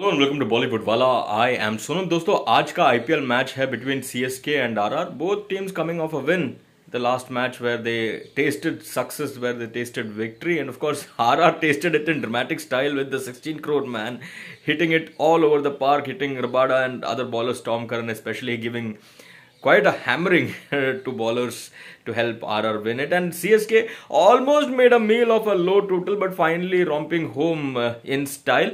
Hello and welcome to Bollywood वाला I am Sonam दोस्तों आज का आईपीएल मैच है between CSK and RR both teams coming off a win the last match where they tasted success where they tasted victory and of course RR tasted it in dramatic style with the 16 crore man hitting it all over the park hitting Rabada and other bowlers Tom Karen especially giving quite a hammering to bowlers to help RR win it. And CSK almost made a meal of a low total, but finally romping home uh, in style.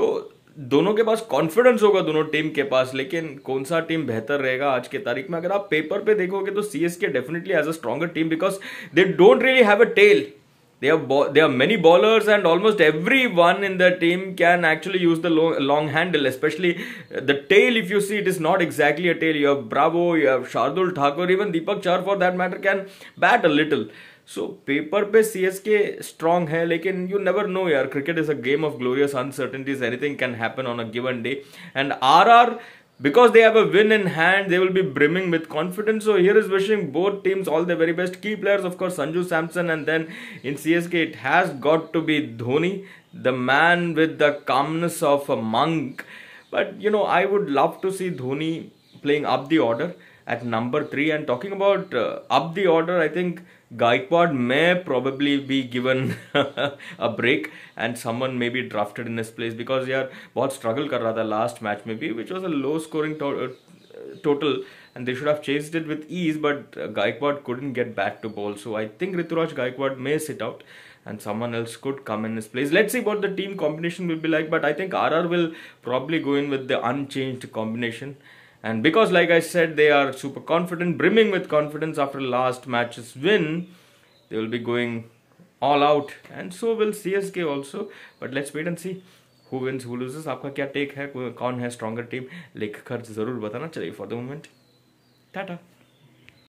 So दोनों के पास confidence होगा दोनों team के पास लेकिन कौन सा team बेहतर रहेगा आज के तारीख में अगर आप पेपर पे देखोगे तो C S K definitely as a stronger team because they don't really have a tail They bo- there are many bowlers, and almost everyone in the team can actually use the lo- long handle, especially the tail. If you see, it is not exactly a tail. You have Bravo, you have Shardul Thakur, even Deepak Char for that matter can bat a little. So paper पे CSK strong, के strong है लेकिन you never know यार cricket is a game of glorious uncertainties anything can happen on a given day because they have a win in hand, they will be brimming with confidence. So here is wishing both teams all the very best. Key players, of course, Sanju Samson, and then in CSK, it has got to be Dhoni, the man with the calmness of a monk. But you know, I would love to see Dhoni playing up the order at number three. And talking about uh, up the order, I think Gaikwad may probably be given a break and someone may be drafted in this place because यार बहुत struggle कर रहा था last match maybe, which was a low scoring to- uh, total. And they should have changed it with ease, but uh, Gaikwad couldn't get back to ball. So I think Rituraj Gaikwad may sit out and someone else could come in this place. Let's see what the team combination will be like, but I think RR will probably go in with the unchanged combination. And because, like I said, they are super confident, brimming with confidence after last match's win, they will be going all out. And so will CSK also. But let's wait and see who wins, who loses. आपका क्या take है कौन है stronger team? लिख जरूर बताना चलिए for the moment. Tata.